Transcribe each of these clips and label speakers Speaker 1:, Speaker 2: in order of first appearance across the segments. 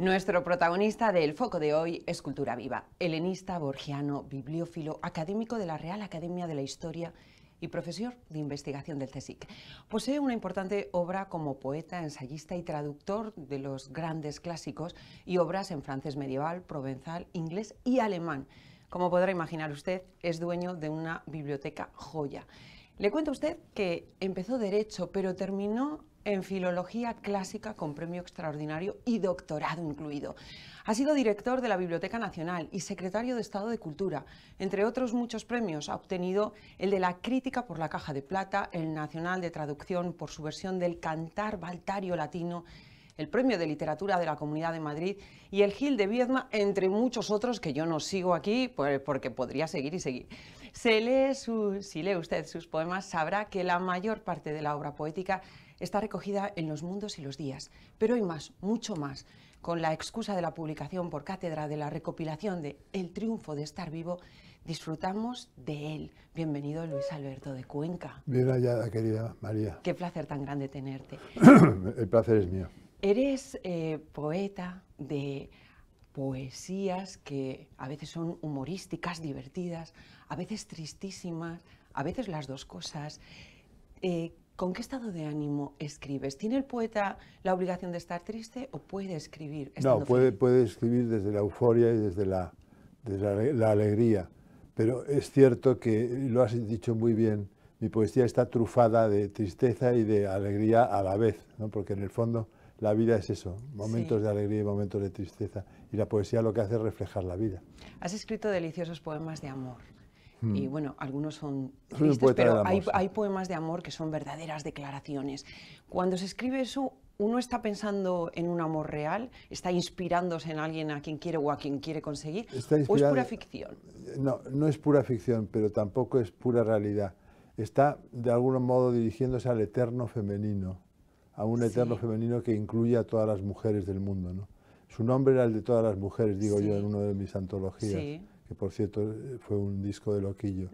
Speaker 1: Nuestro protagonista del foco de hoy es Cultura Viva, helenista, borgiano, bibliófilo, académico de la Real Academia de la Historia y profesor de investigación del CSIC. Posee una importante obra como poeta, ensayista y traductor de los grandes clásicos y obras en francés medieval, provenzal, inglés y alemán. Como podrá imaginar usted, es dueño de una biblioteca joya. Le cuento a usted que empezó derecho, pero terminó en Filología Clásica con premio extraordinario y doctorado incluido. Ha sido director de la Biblioteca Nacional y secretario de Estado de Cultura. Entre otros muchos premios ha obtenido el de la Crítica por la Caja de Plata, el Nacional de Traducción por su versión del Cantar Baltario Latino, el Premio de Literatura de la Comunidad de Madrid y el Gil de Viedma, entre muchos otros que yo no sigo aquí pues, porque podría seguir y seguir si lee usted sus poemas, sabrá que la mayor parte de la obra poética está recogida en los mundos y los días, pero hay más, mucho más. Con la excusa de la publicación por cátedra de la recopilación de El triunfo de estar vivo, disfrutamos de él. Bienvenido Luis Alberto de Cuenca.
Speaker 2: Bien ya querida María.
Speaker 1: Qué placer tan grande tenerte.
Speaker 2: El placer es mío.
Speaker 1: Eres eh, poeta de poesías que a veces son humorísticas, divertidas, a veces tristísimas, a veces las dos cosas. Eh, ¿Con qué estado de ánimo escribes? ¿Tiene el poeta la obligación de estar triste o puede escribir?
Speaker 2: No, puede, puede, escribir desde la euforia y desde, la, alegría. Pero es cierto que, lo has dicho muy bien, mi poesía está trufada de tristeza y de alegría a la vez, ¿no? porque en el fondo la vida es eso, momentos de alegría y momentos de tristeza y la poesía lo que hace es reflejar la vida.
Speaker 1: Has escrito deliciosos poemas de amor. Mm. Y bueno, algunos son tristes, pero hay, poemas de amor que son verdaderas declaraciones. Cuando se escribe eso, uno está pensando en un amor real, está inspirándose en alguien a quien quiere o a quien quiere conseguir, o es pura ficción.
Speaker 2: No, no es pura ficción, pero tampoco es pura realidad. Está de algún modo dirigiéndose al eterno femenino, a un eterno femenino que incluye a todas las mujeres del mundo, ¿no? Su nombre era el de todas las mujeres, digo yo, en una de mis antologías, que por cierto eh, fue un disco de loquillo.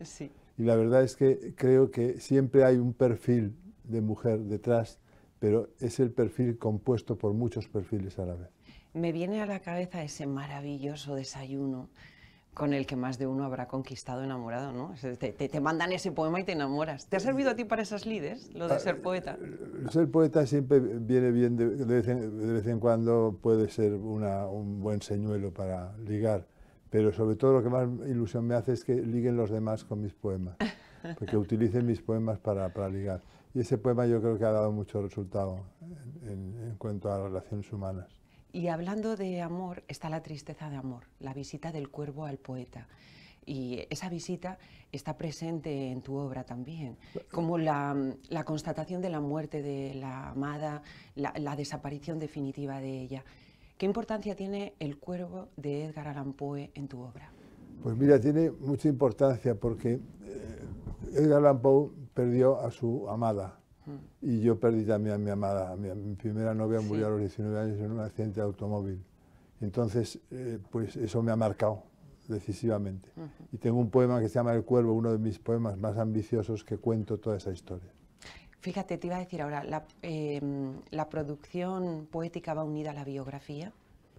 Speaker 2: Y la verdad es que creo que siempre hay un perfil de mujer detrás, pero es el perfil compuesto por muchos perfiles a la vez.
Speaker 1: Me viene a la cabeza ese maravilloso desayuno con el que más de uno habrá conquistado enamorado, ¿no? te, te, mandan ese poema y te enamoras. ¿Te ha servido a ti para esas lides, lo de ah, ser poeta? Eh,
Speaker 2: ser poeta siempre viene bien, de, vez, en, cuando puede ser un buen señuelo para ligar, pero sobre todo lo que más ilusión me hace es que liguen los demás con mis poemas, porque utilicen mis poemas para, para ligar. Y ese poema yo creo que ha dado mucho resultado en, en cuanto a relaciones humanas.
Speaker 1: Y hablando de amor, está la tristeza de amor, la visita del cuervo al poeta. Y esa visita está presente en tu obra también, como la, constatación de la muerte de la amada, la, desaparición definitiva de ella. ¿Qué importancia tiene el cuervo de Edgar Allan Poe en tu obra?
Speaker 2: Pues mira, tiene mucha importancia porque eh, Edgar Allan Poe perdió a su amada, y yo perdí también a mi amada. mi, primera novia murió a los 19 años en un accidente de automóvil. Entonces, eh, pues eso me ha marcado decisivamente. Y tengo un poema que se llama El Cuervo, uno de mis poemas más ambiciosos que cuento toda esa historia.
Speaker 1: Fíjate, te iba a decir ahora, ¿la, em, la producción poética va unida a la biografía?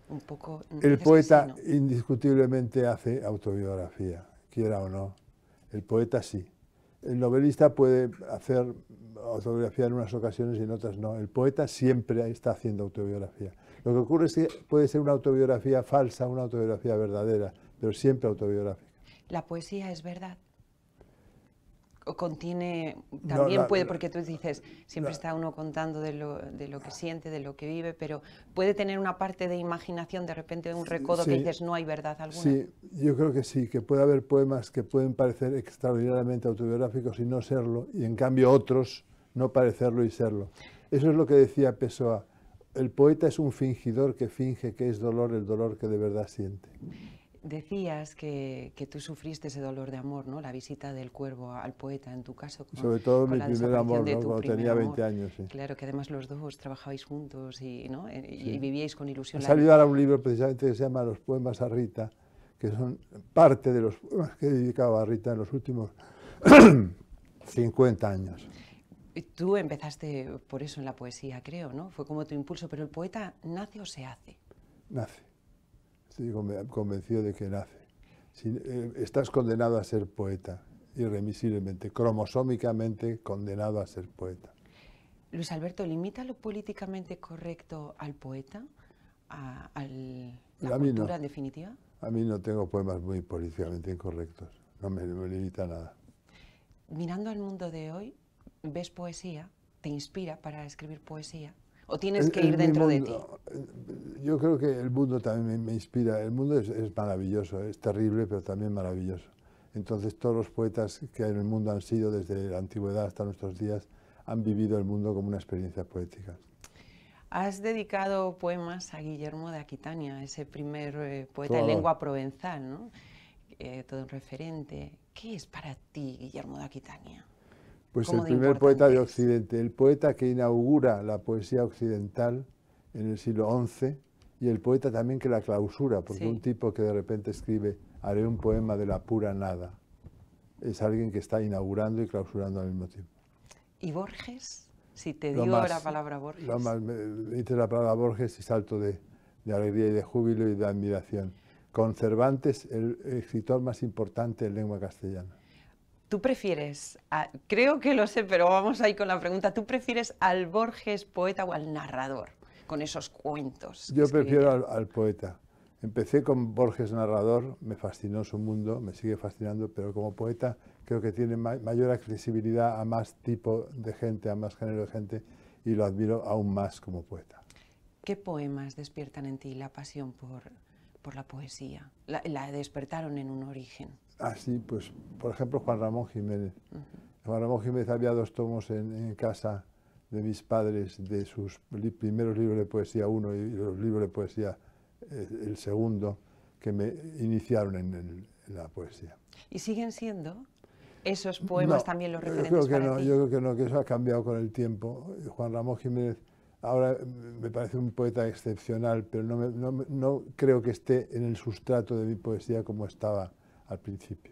Speaker 1: Un poco... El poeta
Speaker 2: indiscutiblemente hace autobiografía, quiera o no. El poeta sí el novelista puede hacer autobiografía en unas ocasiones y en otras no. El poeta siempre está haciendo autobiografía. Lo que ocurre es que puede ser una autobiografía falsa, una autobiografía verdadera, pero siempre autobiográfica.
Speaker 1: ¿La poesía es verdad? contiene, también puede, porque tú dices, siempre está uno contando de lo, de lo, que siente, de lo que vive, pero puede tener una parte de imaginación, de repente un recodo que dices, no hay verdad alguna. Sí,
Speaker 2: yo creo que sí, que puede haber poemas que pueden parecer extraordinariamente autobiográficos y no serlo, y en cambio otros no parecerlo y serlo. Eso es lo que decía Pessoa, el poeta es un fingidor que finge que es dolor el dolor que de verdad siente.
Speaker 1: Decías que, que, tú sufriste ese dolor de amor, ¿no? La visita del cuervo al poeta, en tu caso. Sobre todo mi primer amor, cuando tenía 20 años. Claro, que además los dos trabajabais juntos y, ¿no? Eh, y vivíais con ilusión. Ha salido
Speaker 2: ahora un libro precisamente que se llama Los poemas a Rita, que son parte de los poemas que dedicaba a Rita en los últimos 50 años.
Speaker 1: Tú empezaste por eso en la poesía, creo, ¿no? Fue como tu impulso, pero el poeta nace o se hace.
Speaker 2: Nace estoy convencido de que nace. Eh, estás condenado a ser poeta, irremisiblemente, cromosómicamente condenado a ser poeta.
Speaker 1: Luis Alberto, ¿limita lo políticamente correcto al poeta, a, la definitiva?
Speaker 2: A mí no tengo poemas muy políticamente incorrectos, no me limita nada.
Speaker 1: Mirando al mundo de hoy, ¿ves poesía? ¿Te inspira para escribir poesía? ¿O tienes que ir dentro de ti?
Speaker 2: Eh, yo creo que el mundo también me, inspira. El mundo es, maravilloso, eh, es terrible, pero también maravilloso. Entonces todos los poetas que en el mundo han sido desde la antigüedad hasta nuestros días han vivido el mundo como una experiencia poética.
Speaker 1: Has dedicado poemas a Guillermo de Aquitania, ese primer eh, poeta en lengua provenzal, ¿no? todo un referente. ¿Qué es para ti Guillermo de Aquitania? Pues el primer poeta de
Speaker 2: Occidente, el poeta que inaugura la poesía occidental en el siglo XI y el poeta también que la clausura, porque un tipo que de repente escribe, haré un poema de la pura nada, es alguien que está inaugurando y clausurando al mismo tiempo.
Speaker 1: ¿Y Borges? Si te dio la palabra Borges. Lo más,
Speaker 2: me dice la palabra Borges y salto de, de alegría y de júbilo y de admiración. Con Cervantes, el escritor más importante en lengua castellana.
Speaker 1: ¿Tú prefieres, creo que lo sé, pero vamos ahí con la pregunta, ¿tú prefieres al Borges poeta o al narrador con esos cuentos? Yo prefiero
Speaker 2: al, poeta. Empecé con Borges narrador, me fascinó su mundo, me sigue fascinando, pero como poeta creo que tiene mayor accesibilidad a más tipo de gente, a más género de gente, y lo admiro aún más como poeta.
Speaker 1: ¿Qué poemas despiertan en ti la pasión por, la poesía? la despertaron en un origen
Speaker 2: así, pues, por ejemplo, Juan Ramón Jiménez. Juan Ramón Jiménez había dos tomos en, casa de mis padres de sus primeros libros de poesía, uno y los libros de poesía, eh, el segundo, que me iniciaron en, la poesía.
Speaker 1: ¿Y siguen siendo esos poemas también los referentes yo creo que no, Yo creo
Speaker 2: que no, que eso ha cambiado con el tiempo. Juan Ramón Jiménez ahora me parece un poeta excepcional, pero no, no creo que esté en el sustrato de mi poesía como estaba al principio.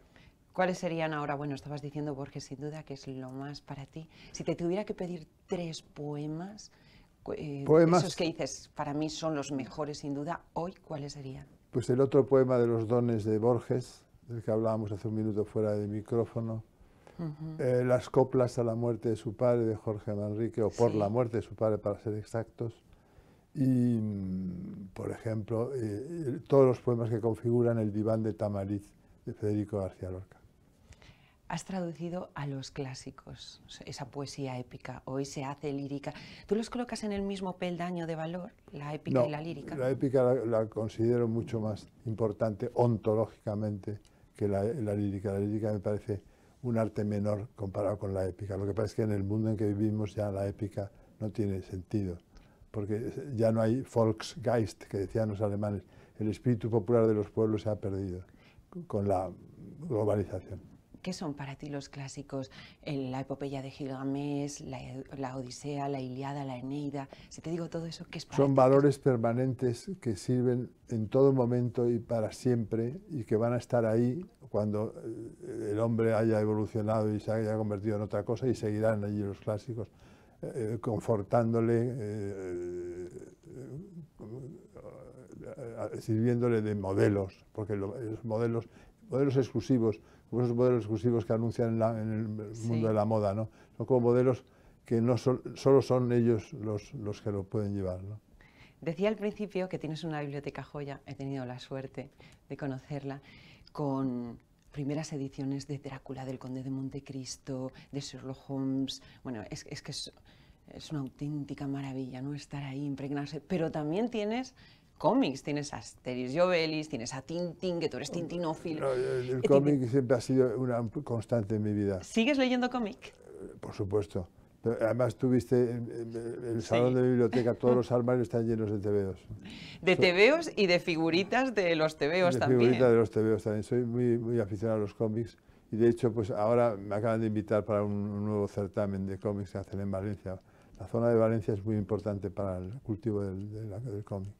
Speaker 1: ¿Cuáles serían ahora? Bueno, estabas diciendo, Borges, sin duda, que es lo más para ti. Si te tuviera que pedir tres eh, poemas, esos que dices, para mí son los mejores, sin duda, hoy, ¿cuáles serían?
Speaker 2: Pues el otro poema de los dones de Borges, del que hablábamos hace un minuto fuera de micrófono, eh, Las coplas a la muerte de su padre, de Jorge Manrique, o por la muerte de su padre, para ser exactos. Y, mm, por ejemplo, eh, todos los poemas que configuran el diván de Tamariz de Federico García Lorca.
Speaker 1: Has traducido a los clásicos, esa poesía épica, hoy se hace lírica. ¿Tú los colocas en el mismo peldaño de valor, la épica y la lírica? La
Speaker 2: épica la, considero mucho más importante ontológicamente que la, la, lírica. La lírica me parece un arte menor comparado con la épica. Lo que pasa es que en el mundo en que vivimos ya la épica no tiene sentido, porque ya no hay Volksgeist, que decían los alemanes, el espíritu popular de los pueblos se ha perdido con la globalización.
Speaker 1: ¿Qué son para ti los clásicos? La epopeya de Gilgamesh, la, Odisea, la Iliada, la Eneida. Si te digo todo eso, ¿qué es
Speaker 2: Son valores permanentes que sirven en todo momento y para siempre y que van a estar ahí cuando eh, el hombre haya evolucionado y se haya convertido en otra cosa y seguirán allí los clásicos eh, eh, confortándole, sirviéndole de modelos, porque los modelos, modelos exclusivos, como esos modelos exclusivos que anuncian en, el mundo de la moda, ¿no? Son como modelos que no solo son ellos los, los que lo pueden llevar, ¿no?
Speaker 1: Decía al principio que tienes una biblioteca joya, he tenido la suerte de conocerla, con primeras ediciones de Drácula, del Conde de Montecristo, de Sherlock Holmes, bueno, es, que es, es una auténtica maravilla, ¿no? Estar ahí, impregnarse. Pero también tienes cómics, tienes a Asterix tienes a Tintín, que tú eres tintinófilo. el, cómic
Speaker 2: siempre ha sido una constante en mi vida. ¿Sigues
Speaker 1: leyendo cómic?
Speaker 2: Eh, por supuesto. Además, tuviste el, eh, eh, el salón de biblioteca, todos los armarios están llenos de tebeos. De
Speaker 1: tebeos y de figuritas de los tebeos también. De figuritas
Speaker 2: de los tebeos también. Soy muy, muy aficionado a los cómics y de hecho, pues ahora me acaban de invitar para un, nuevo certamen de cómics que hacen en Valencia. La zona de Valencia es muy importante para el cultivo del cómic.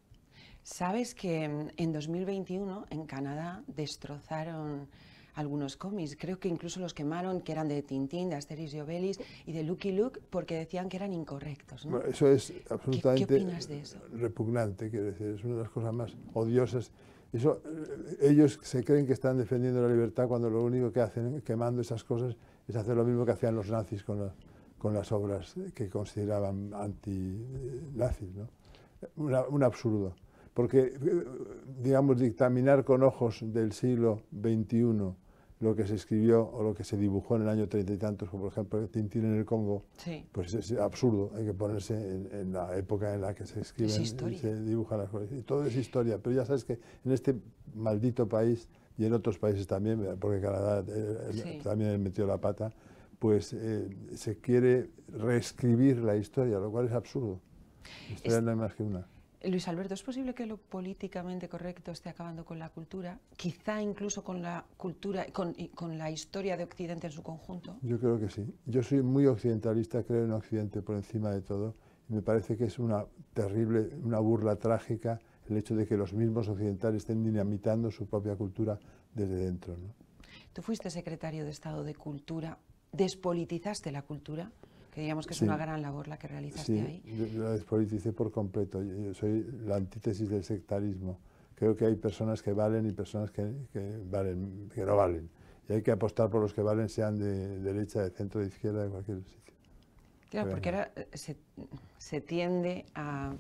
Speaker 1: Sabes que mm, en 2021 en Canadá destrozaron algunos cómics, creo que incluso los quemaron, que eran de Tintín, de Asterix y Obelix y de Lucky Luke, porque decían que eran incorrectos. eso es
Speaker 2: absolutamente repugnante, quiero decir, es una de las cosas más odiosas. Eso, eh, ellos se creen que están defendiendo la libertad cuando lo único que hacen quemando esas cosas es hacer lo mismo que hacían los nazis con, las obras que consideraban anti-nazis. Eh, un absurdo. Porque, eh, digamos, dictaminar con ojos del siglo XXI lo que se escribió o lo que se dibujó en el año treinta y tantos, como por ejemplo Tintín en el Congo, pues es absurdo. Hay que ponerse en, la época en la que se escriben y se dibujan las cosas. Y todo es historia, pero ya sabes que en este maldito país y en otros países también, eh, porque Canadá eh, también ha también metió la pata, pues se quiere reescribir la historia, lo cual es absurdo. La historia no hay más que una.
Speaker 1: Luis Alberto, ¿es posible que lo políticamente correcto esté acabando con la cultura? Quizá incluso con la cultura, con, la historia de Occidente en su conjunto.
Speaker 2: Yo creo que sí. Yo soy muy occidentalista, creo en Occidente por encima de todo. Y me parece que es una terrible, una burla trágica el hecho de que los mismos occidentales estén dinamitando su propia cultura desde dentro.
Speaker 1: Tú fuiste secretario de Estado de Cultura. ¿Despolitizaste la cultura? que que es una gran labor la que realizaste ahí.
Speaker 2: Yo la despoliticé por completo. Yo soy la antítesis del sectarismo. Creo que hay personas que valen y personas que, valen, que no valen. Y hay que apostar por los que valen, sean de derecha, de centro, de izquierda, de cualquier sitio. Claro, porque
Speaker 1: ahora se, tiende a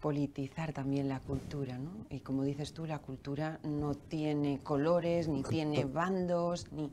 Speaker 1: politizar también la cultura, ¿no? Y como dices tú, la cultura no tiene colores, ni tiene bandos, ni...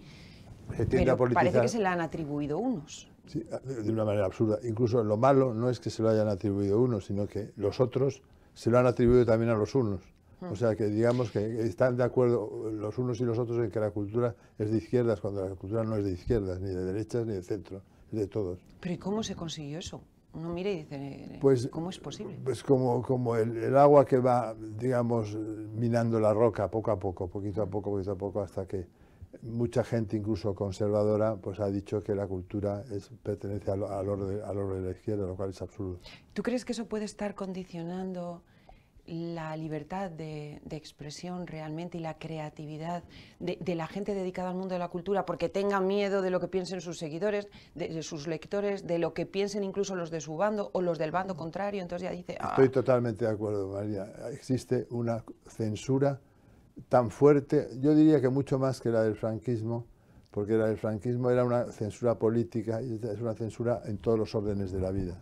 Speaker 2: Se tiende a politizar. Parece que se
Speaker 1: la han atribuido unos.
Speaker 2: Sí, de una manera absurda. Incluso lo malo no es que se lo hayan atribuido unos, sino que los otros se lo han atribuido también a los unos. O sea que digamos que están de acuerdo los unos y los otros en que la cultura es de izquierdas, cuando la cultura no es de izquierdas, ni de derechas, ni de centro, es de todos.
Speaker 1: Pero ¿y cómo se consiguió eso? Uno mira y dice, eh,
Speaker 2: pues, ¿cómo es posible? Pues como, como el, agua que va, digamos, minando la roca poco a poco, poquito a poco, poquito a poco, hasta que mucha gente, incluso conservadora, pues ha dicho que la cultura es, pertenece al, orden, de la izquierda, lo cual es absurdo.
Speaker 1: ¿Tú crees que eso puede estar condicionando la libertad de, expresión realmente y la creatividad de, la gente dedicada al mundo de la cultura porque tenga miedo de lo que piensen sus seguidores, de, sus lectores, de lo que piensen incluso los de su bando o los del bando contrario? Entonces ya dice...
Speaker 2: Estoy ah". totalmente de acuerdo, María. Existe una censura tan fuerte, yo diría que mucho más que la del franquismo, porque la del franquismo era una censura política y es una censura en todos los órdenes de la vida.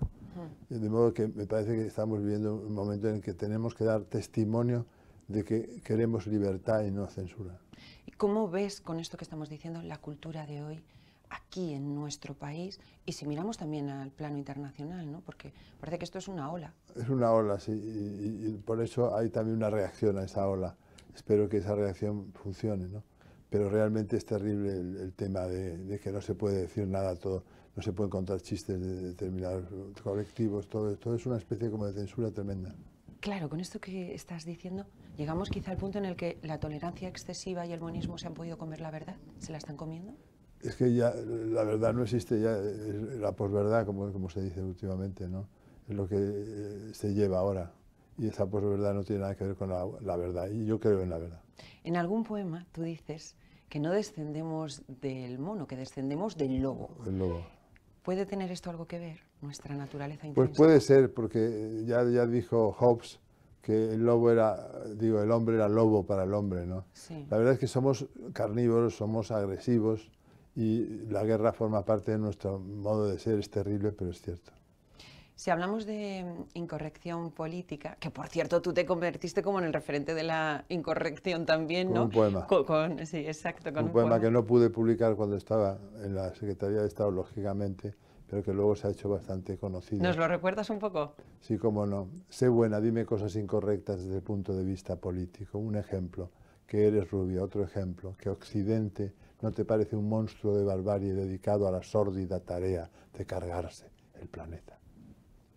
Speaker 2: De modo que me parece que estamos viviendo un momento en el que tenemos que dar testimonio de que queremos libertad y no censura.
Speaker 1: ¿Y cómo ves con esto que estamos diciendo la cultura de hoy aquí en nuestro país? Y si miramos también al plano internacional, porque parece que esto es una ola.
Speaker 2: Es una ola, sí, y por eso hay también una reacción a esa ola espero que esa reacción funcione, ¿no? Pero realmente es terrible el, tema de, que no se puede decir nada, todo, no se pueden contar chistes de determinados colectivos, todo, todo es una especie como de censura tremenda.
Speaker 1: Claro, con esto que estás diciendo, llegamos quizá al punto en el que la tolerancia excesiva y el buenismo se han podido comer la verdad, se la están comiendo.
Speaker 2: Es que ya la verdad no existe, ya es la posverdad, como, se dice últimamente, ¿no? Es lo que eh, se lleva ahora y esa posverdad pues, no tiene nada que ver con la, verdad. Y yo creo en la verdad.
Speaker 1: En algún poema tú dices que no descendemos del mono, que descendemos del lobo. El lobo. ¿Puede tener esto algo que ver, nuestra naturaleza Pues
Speaker 2: puede ser, porque ya, ya dijo Hobbes que el lobo era, digo, el hombre era lobo para el hombre, ¿no? La verdad es que somos carnívoros, somos agresivos y la guerra forma parte de nuestro modo de ser, es terrible, pero es cierto.
Speaker 1: Si hablamos de mm, incorrección política, que por cierto tú te convertiste como en el referente de la incorrección también, con ¿no? un poema. sí, exacto, con un, poema, que
Speaker 2: no pude publicar cuando estaba en la Secretaría de Estado, lógicamente, pero que luego se ha hecho bastante conocido. ¿Nos lo
Speaker 1: recuerdas un poco?
Speaker 2: Sí, cómo no. Sé buena, dime cosas incorrectas desde el punto de vista político. Un ejemplo, que eres rubia. Otro ejemplo, que Occidente no te parece un monstruo de barbarie dedicado a la sórdida tarea de cargarse el planeta.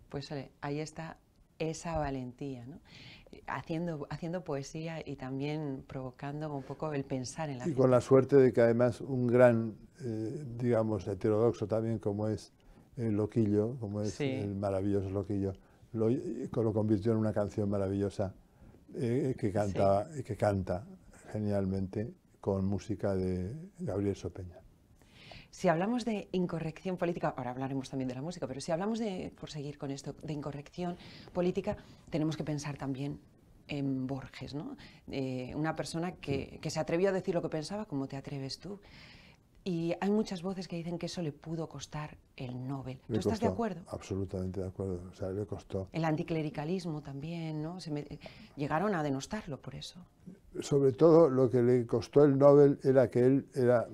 Speaker 1: Pues ahí está esa valentía, ¿no? haciendo, poesía y también provocando un poco el pensar en la Y con la
Speaker 2: suerte de que además un gran, eh, digamos, heterodoxo también como es el Loquillo, como es el maravilloso Loquillo, lo, convirtió en una canción maravillosa eh, que, canta, que canta genialmente con música de Gabriel Sopeña.
Speaker 1: Si hablamos de incorrección política, ahora hablaremos también de la música, pero si hablamos de, por seguir con esto, de incorrección política, tenemos que pensar también en Borges, ¿no? Eh, una persona que, que se atrevió a decir lo que pensaba, como te atreves tú. Y hay muchas voces que dicen que eso le pudo costar el Nobel. ¿Tú estás de acuerdo?
Speaker 2: Absolutamente de acuerdo. O sea, le costó.
Speaker 1: El anticlericalismo también, ¿no? Se me... Eh, llegaron a denostarlo por eso
Speaker 2: sobre todo lo que le costó el Nobel era que él era,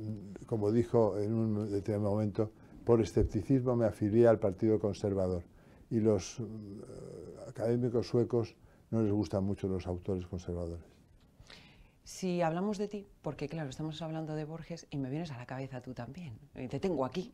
Speaker 2: como dijo en un determinado momento, por escepticismo me afilié al Partido Conservador. Y los eh, académicos suecos no les gustan mucho los autores conservadores.
Speaker 1: Si hablamos de ti, porque claro, estamos hablando de Borges y me vienes a la cabeza tú también, te tengo aquí.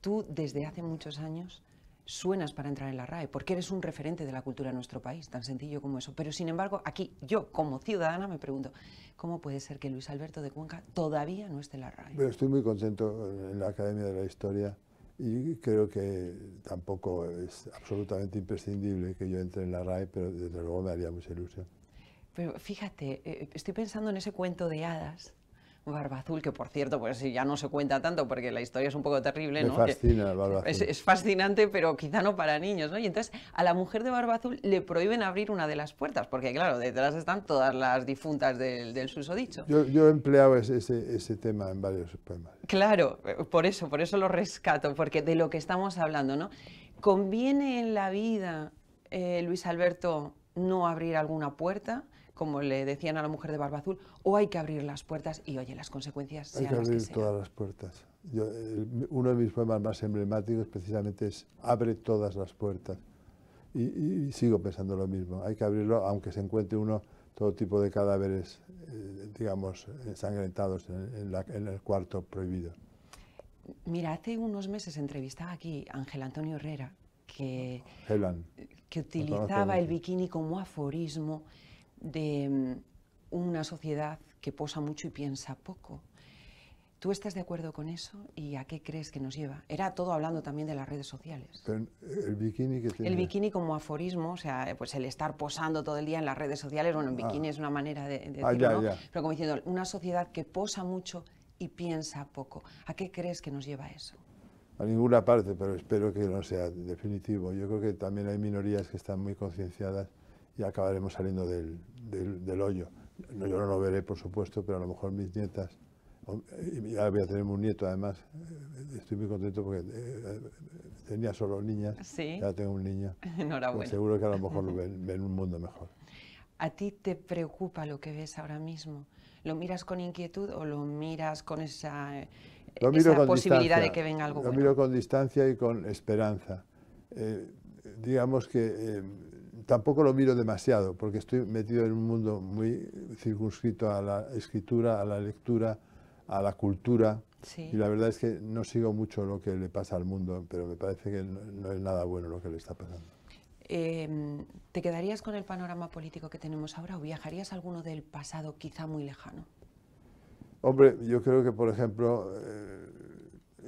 Speaker 1: Tú desde hace muchos años suenas para entrar en la RAE, porque eres un referente de la cultura de nuestro país, tan sencillo como eso. Pero sin embargo, aquí yo, como ciudadana, me pregunto, ¿cómo puede ser que Luis Alberto de Cuenca todavía no esté en
Speaker 2: la RAE? estoy muy contento en la Academia de la Historia y creo que tampoco es absolutamente imprescindible que yo entre en la RAE, pero desde luego me haría mucha ilusión.
Speaker 1: Pero fíjate, eh, estoy pensando en ese cuento de hadas Barba Azul, que por cierto, pues ya no se cuenta tanto porque la historia es un poco terrible, Es, fascinante, pero quizá no para niños, ¿no? Y entonces a la mujer de Barba Azul le prohíben abrir una de las puertas, porque claro, detrás están todas las difuntas del, susodicho.
Speaker 2: Yo, he empleado ese, tema en varios poemas.
Speaker 1: Claro, por eso, por eso lo rescato, porque de lo que estamos hablando, ¿no? ¿Conviene en la vida, eh, Luis Alberto, no abrir alguna puerta? como le decían a la mujer de Barba Azul, o hay que abrir las puertas y, oye, las consecuencias sean Hay que abrir
Speaker 2: todas las puertas. Eh, uno de mis poemas más emblemáticos precisamente es Abre todas las puertas. Y, sigo pensando lo mismo. Hay que abrirlo, aunque se encuentre uno todo tipo de cadáveres, eh, digamos, ensangrentados en, el cuarto prohibido.
Speaker 1: Mira, hace unos meses entrevistaba aquí a Ángel Antonio Herrera, que, que utilizaba el bikini como aforismo de mm, una sociedad que posa mucho y piensa poco. ¿Tú estás de acuerdo con eso y a qué crees que nos lleva? Era todo hablando también de las redes sociales.
Speaker 2: Eh, el bikini
Speaker 1: como aforismo, o sea, pues el estar posando todo el día en las redes sociales, bueno, en ah. bikini es una manera de, ah, pero como diciendo, una sociedad que posa mucho y piensa poco. ¿A qué crees que nos lleva eso?
Speaker 2: A ninguna parte, pero espero que no sea definitivo. Yo creo que también hay minorías que están muy concienciadas y acabaremos saliendo del, hoyo. yo no lo veré, por supuesto, pero a lo mejor mis nietas, eh, y ya voy a tener un nieto además, eh, estoy muy contento porque eh, tenía solo niñas, sí. ya tengo un niño. Enhorabuena. Pues seguro que a lo mejor lo ven, un mundo mejor.
Speaker 1: ¿A ti te preocupa lo que ves ahora mismo? ¿Lo miras con inquietud o lo miras con esa,
Speaker 2: posibilidad de que venga algo Lo miro con distancia y con esperanza. digamos que tampoco lo miro demasiado, porque estoy metido en un mundo muy circunscrito a la escritura, a la lectura, a la cultura. Sí. Y la verdad es que no sigo mucho lo que le pasa al mundo, pero me parece que no, es nada bueno lo que le está pasando.
Speaker 1: Em, ¿Te quedarías con el panorama político que tenemos ahora o viajarías alguno del pasado quizá muy lejano?
Speaker 2: Hombre, yo creo que, por ejemplo, eh,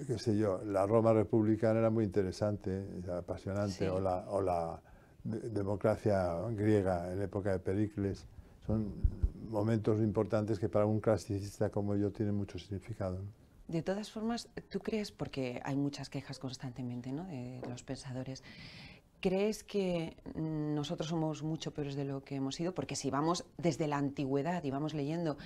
Speaker 2: qué sé yo, la Roma republicana era muy interesante, eh, apasionante, o o la democracia griega en la época de Pericles, son momentos importantes que para un clasicista como yo tienen mucho significado.
Speaker 1: De todas formas, ¿tú crees, porque hay muchas quejas constantemente de los pensadores, ¿crees que nosotros somos mucho peores de lo que hemos sido? Porque si vamos desde la antigüedad y vamos leyendo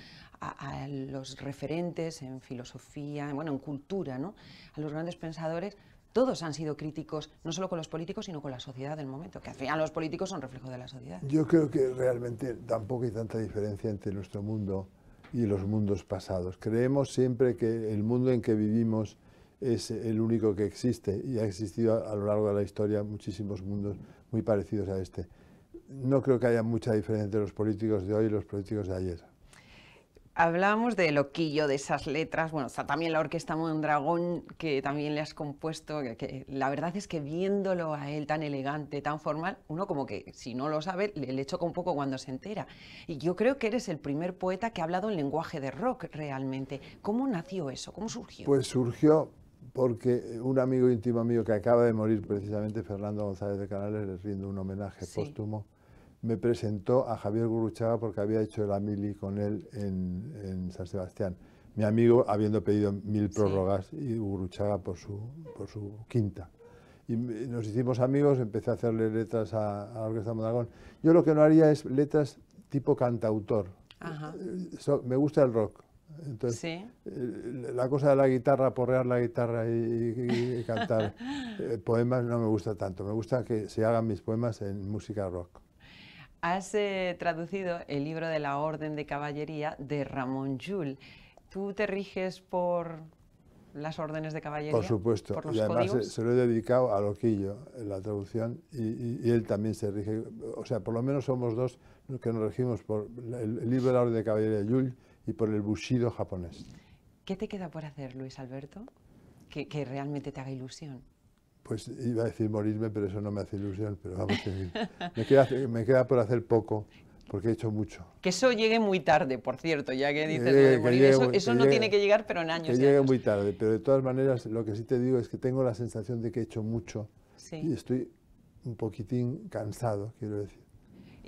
Speaker 1: a, los referentes en filosofía, bueno, en cultura, ¿no? a los grandes pensadores, todos han sido críticos, no solo con los políticos, sino con la sociedad del momento, que al final los políticos son reflejo de la sociedad.
Speaker 2: Yo creo que realmente tampoco hay tanta diferencia entre nuestro mundo y los mundos pasados. Creemos siempre que el mundo en que vivimos es el único que existe y ha existido a, lo largo de la historia muchísimos mundos muy parecidos a este. No creo que haya mucha diferencia entre los políticos de hoy y los políticos de ayer.
Speaker 1: Hablábamos de Loquillo, de esas letras. Bueno, está también la Orquesta Mondragón, que también le has compuesto. Que, la verdad es que viéndolo a él tan elegante, tan formal, uno como que si no lo sabe, le, choca un poco cuando se entera. Y yo creo que eres el primer poeta que ha hablado en lenguaje de rock realmente. ¿Cómo nació eso? ¿Cómo surgió? Pues
Speaker 2: surgió porque un amigo íntimo mío que acaba de morir precisamente, Fernando González de Canales, le rindo un homenaje póstumo me presentó a Javier Guruchaga porque había hecho el Amili con él en, San Sebastián. Mi amigo habiendo pedido mil prórrogas y Guruchaga por su, quinta. Y nos hicimos amigos, empecé a hacerle letras a, Orquesta Mondragón. Yo lo que no haría es letras tipo cantautor. Eh, me gusta el rock. Entonces, eh, la cosa de la guitarra, porrear la guitarra y, cantar eh, poemas no me gusta tanto. Me gusta que se hagan mis poemas en música rock.
Speaker 1: Has eh, traducido el libro de la Orden de Caballería de Ramón Llull. ¿Tú te riges por las órdenes de caballería? Por supuesto. y además eh, se,
Speaker 2: lo he dedicado a Loquillo en la traducción y, él también se rige. O sea, por lo menos somos dos que nos regimos por el, libro de la Orden de Caballería de Llull y por el Bushido japonés.
Speaker 1: ¿Qué te queda por hacer, Luis Alberto? que realmente te haga ilusión.
Speaker 2: Pues iba a decir morirme, pero eso no me hace ilusión, pero vamos, a me, me queda por hacer poco porque he hecho mucho.
Speaker 1: Que eso llegue muy tarde, por cierto, ya que dices eso, no tiene que llegar, pero en años. Que llegue
Speaker 2: muy tarde, pero de todas maneras lo que sí te digo es que tengo la sensación de que he hecho mucho y estoy un poquitín cansado, quiero decir.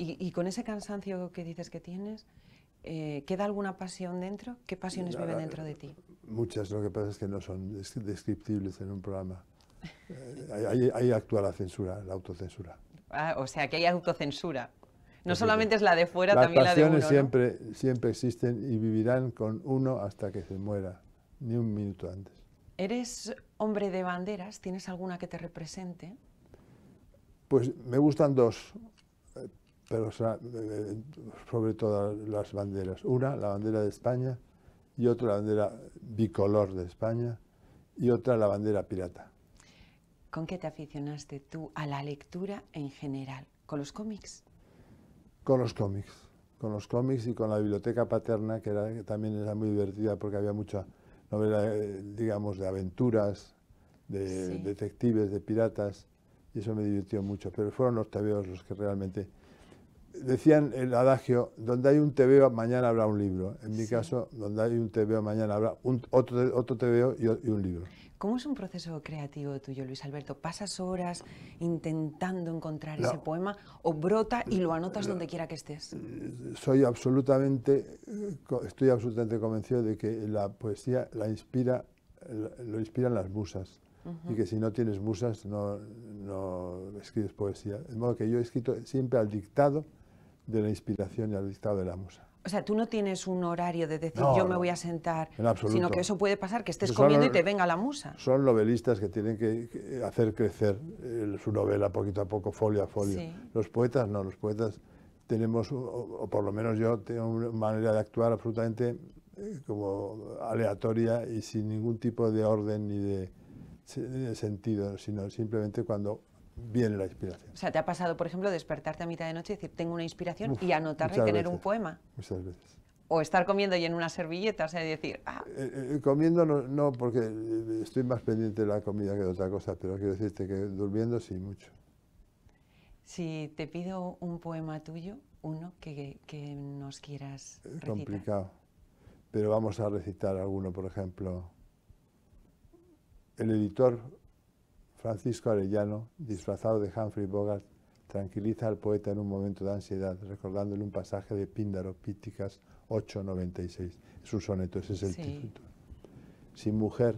Speaker 1: Y, con ese cansancio que dices que tienes, eh, ¿queda alguna pasión dentro? ¿Qué pasiones viven dentro de ti?
Speaker 2: Muchas, lo que pasa es que no son descriptibles en un programa. Eh, ahí, actúa la censura, la autocensura.
Speaker 1: Ah, o sea, que hay autocensura. No solamente es la de fuera, también la de uno. Las
Speaker 2: siempre, siempre existen y vivirán con uno hasta que se muera, ni un minuto antes.
Speaker 1: ¿Eres hombre de banderas? ¿Tienes alguna que te represente?
Speaker 2: Pues me gustan dos, eh, pero eh, sobre todas las banderas. Una, la bandera de España, y otra la bandera bicolor de España, y otra la bandera pirata.
Speaker 1: ¿Con qué te aficionaste tú a la lectura en general? ¿Con los cómics?
Speaker 2: Con los cómics, con los cómics y con la biblioteca paterna, que, era, también era muy divertida porque había mucha novela, eh, digamos, de aventuras, de detectives, de piratas, y eso me divirtió mucho. Pero fueron los tebeos los que realmente decían el adagio, donde hay un TVO, mañana habrá un libro. En mi caso, donde hay un TVO, mañana habrá otro, otro TVO y, un libro.
Speaker 1: ¿Cómo es un proceso creativo tuyo, Luis Alberto? ¿Pasas horas intentando encontrar ese poema o brota y lo anotas donde quiera que estés?
Speaker 2: Soy absolutamente, estoy absolutamente convencido de que la poesía la inspira, lo inspiran las musas. y que si no tienes musas no, no escribes poesía. De modo que yo he escrito siempre al dictado de la inspiración y al dictado de la musa.
Speaker 1: O sea, tú no tienes un horario de decir yo me voy a sentar, sino que eso puede pasar, que estés comiendo y te venga la musa.
Speaker 2: Son novelistas que tienen que, hacer crecer eh, su novela poquito a poco, folio a folio. Los poetas no, los poetas tenemos, o, por lo menos yo, tengo una manera de actuar absolutamente eh, como aleatoria y sin ningún tipo de orden ni de sentido, sino simplemente cuando viene la inspiración. O
Speaker 1: sea, ¿te ha pasado, por ejemplo, despertarte a mitad de noche y decir, tengo una inspiración y anotar y tener un poema?
Speaker 2: Muchas veces.
Speaker 1: O estar comiendo y en una servilleta, o sea, decir, ah.
Speaker 2: Eh, eh, eh, comiendo no, porque estoy más pendiente de la comida que de otra cosa, pero quiero decirte que durmiendo sí mucho.
Speaker 1: Si te pido un poema tuyo, uno que, nos quieras recitar. complicado.
Speaker 2: Pero vamos a recitar alguno, por ejemplo. El editor Francisco Arellano, disfrazado de Humphrey Bogart, tranquiliza al poeta en un momento de ansiedad, recordándole un pasaje de Píndaro, Píticas 8.96. Es un soneto, ese es el título. Sin mujer,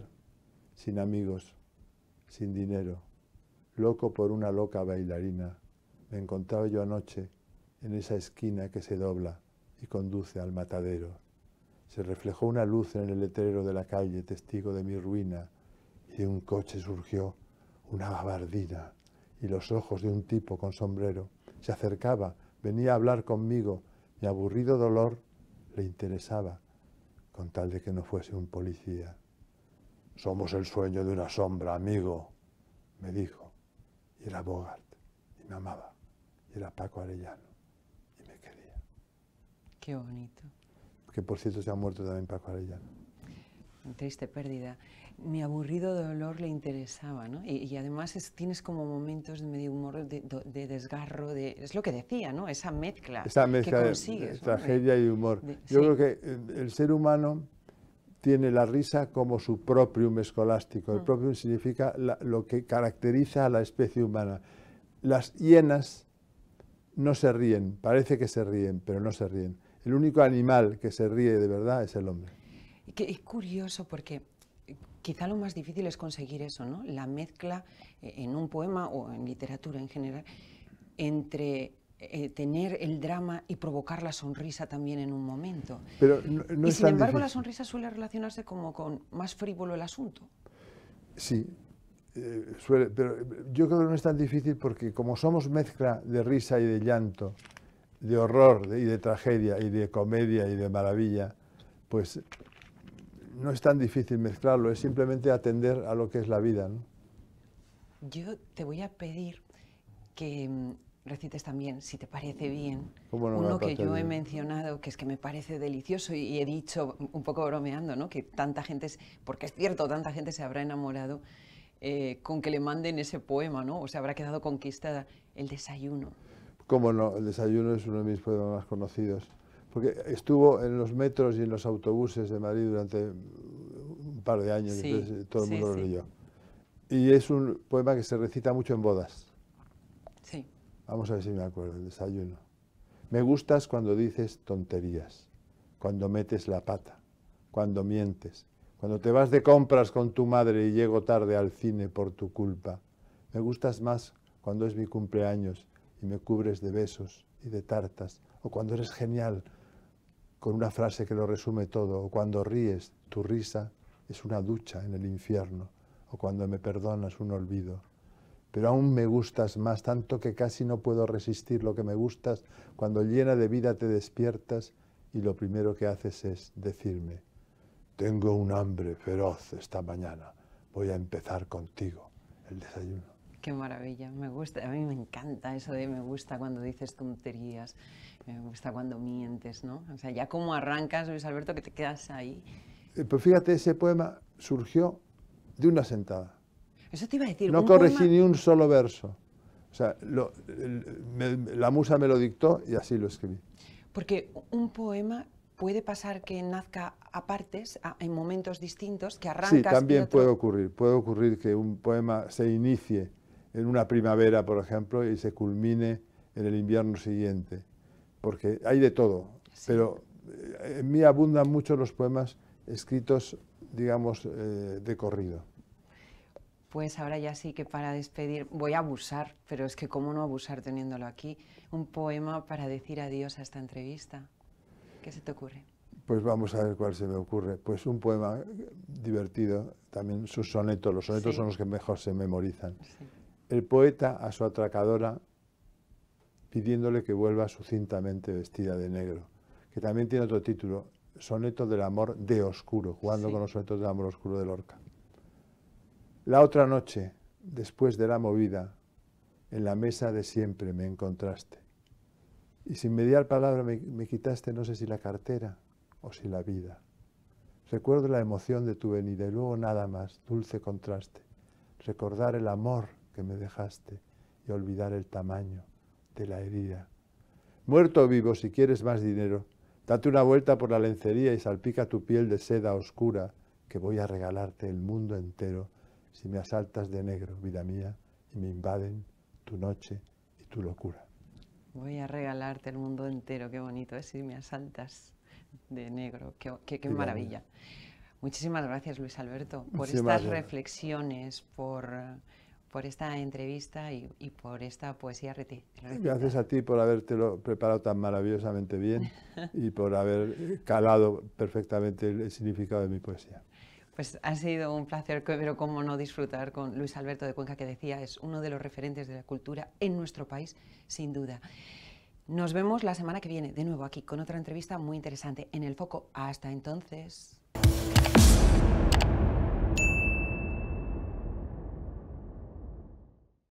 Speaker 2: sin amigos, sin dinero, loco por una loca bailarina, me encontraba yo anoche en esa esquina que se dobla y conduce al matadero. Se reflejó una luz en el letrero de la calle, testigo de mi ruina, y un coche surgió una babardina y los ojos de un tipo con sombrero. Se acercaba, venía a hablar conmigo. Mi aburrido dolor le interesaba, con tal de que no fuese un policía. Somos el sueño de una sombra, amigo, me dijo. Y era Bogart, y me amaba, y era Paco Arellano, y me quería.
Speaker 1: Qué bonito.
Speaker 2: Que por cierto se ha muerto también Paco Arellano. Triste
Speaker 1: pérdida mi aburrido dolor le interesaba, ¿no? Y, además tienes como momentos de medio humor, de, desgarro, de, es lo que decía, ¿no? Esa mezcla, Esa mezcla que De, tragedia y humor. Yo creo que
Speaker 2: el ser humano tiene la risa como su propio escolástico. El mm. propio significa lo que caracteriza a la especie humana. Las hienas no se ríen, parece que se ríen, pero no se ríen. El único animal que se ríe de verdad es el hombre.
Speaker 1: Y que es curioso porque Quizá lo más difícil es conseguir eso, ¿no? La mezcla eh, en un poema o en literatura en general entre eh, tener el drama y provocar la sonrisa también en un momento.
Speaker 2: Pero y sin embargo la
Speaker 1: sonrisa suele relacionarse como con más frívolo el asunto.
Speaker 2: Sí, eh, suele, pero yo creo que no es tan difícil porque como somos mezcla de risa y de llanto, de horror y de tragedia y de comedia y de maravilla, pues no es tan difícil mezclarlo, es simplemente atender a lo que es la vida. ¿no?
Speaker 1: Yo te voy a pedir que mm, recites también, si te parece bien,
Speaker 2: uno que yo he
Speaker 1: mencionado, que es que me parece delicioso y he dicho, un poco bromeando, ¿no? que tanta gente, es, porque es cierto, tanta gente se habrá enamorado eh, con que le manden ese poema, ¿no? o se habrá quedado conquistada, el desayuno.
Speaker 2: Cómo no, el desayuno es uno de mis poemas más conocidos porque estuvo en los metros y en los autobuses de Madrid durante un par de años, sí, eh, todo el mundo lo leyó. Y es un poema que se recita mucho en bodas. Sí. Vamos a ver si me acuerdo, el desayuno. Me gustas cuando dices tonterías, cuando metes la pata, cuando mientes, cuando te vas de compras con tu madre y llego tarde al cine por tu culpa. Me gustas más cuando es mi cumpleaños y me cubres de besos y de tartas, o cuando eres genial con una frase que lo resume todo, o cuando ríes, tu risa es una ducha en el infierno, o cuando me perdonas un olvido. Pero aún me gustas más, tanto que casi no puedo resistir lo que me gustas, cuando llena de vida te despiertas y lo primero que haces es decirme, tengo un hambre feroz esta mañana, voy a empezar contigo el desayuno.
Speaker 1: Qué maravilla, me gusta, a mí me encanta eso de me gusta cuando dices tonterías, me gusta cuando mientes, ¿no? O sea, ya como arrancas, Luis Alberto, que te quedas ahí.
Speaker 2: Eh, pues fíjate, ese poema surgió de una sentada.
Speaker 1: Eso te iba a decir. No corregí ni
Speaker 2: un solo verso. O sea, la musa me lo dictó y así lo escribí.
Speaker 1: Porque un poema puede pasar que nazca a partes, en momentos distintos, que arrancas. Sí, también puede
Speaker 2: ocurrir. Puede ocurrir que un poema se inicie en una primavera, por ejemplo, y se culmine en el invierno siguiente. Porque hay de todo, pero eh, en mí abundan mucho los poemas escritos, digamos, eh, de corrido.
Speaker 1: Pues ahora ya sí que para despedir voy a abusar, pero es que cómo no abusar teniéndolo aquí. Un poema para decir adiós a esta entrevista. ¿Qué se te ocurre?
Speaker 2: Pues vamos a ver cuál se me ocurre. Pues un poema eh, divertido, también sus sonetos. Los sonetos son los que mejor se memorizan el poeta a su atracadora pidiéndole que vuelva sucintamente vestida de negro, que también tiene otro título, Soneto del Amor de Oscuro, jugando con los sonetos del Amor Oscuro de Lorca. La otra noche, después de la movida, en la mesa de siempre me encontraste. Y sin mediar palabra me, me quitaste no sé si la cartera o si la vida. Recuerdo la emoción de tu venida y luego nada más, dulce contraste. Recordar el amor que me dejaste y olvidar el tamaño de la herida. Muerto o vivo, si quieres más dinero, date una vuelta por la lencería y salpica tu piel de seda oscura, que voy a regalarte el mundo entero si me asaltas de negro, vida mía, y me invaden tu noche y tu locura.
Speaker 1: Voy a regalarte el mundo entero, qué bonito es, ¿eh? si me asaltas de negro, qué, maravilla. Muchísimas gracias Luis Alberto por estas reflexiones, por por esta entrevista y, por esta poesía reti Gracias
Speaker 2: a ti por habértelo preparado tan maravillosamente bien y por haber calado perfectamente el significado de mi poesía.
Speaker 1: Pues ha sido un placer, pero cómo no disfrutar con Luis Alberto de Cuenca, que decía es uno de los referentes de la cultura en nuestro país, sin duda. Nos vemos la semana que viene, de nuevo aquí, con otra entrevista muy interesante en el foco. Hasta entonces.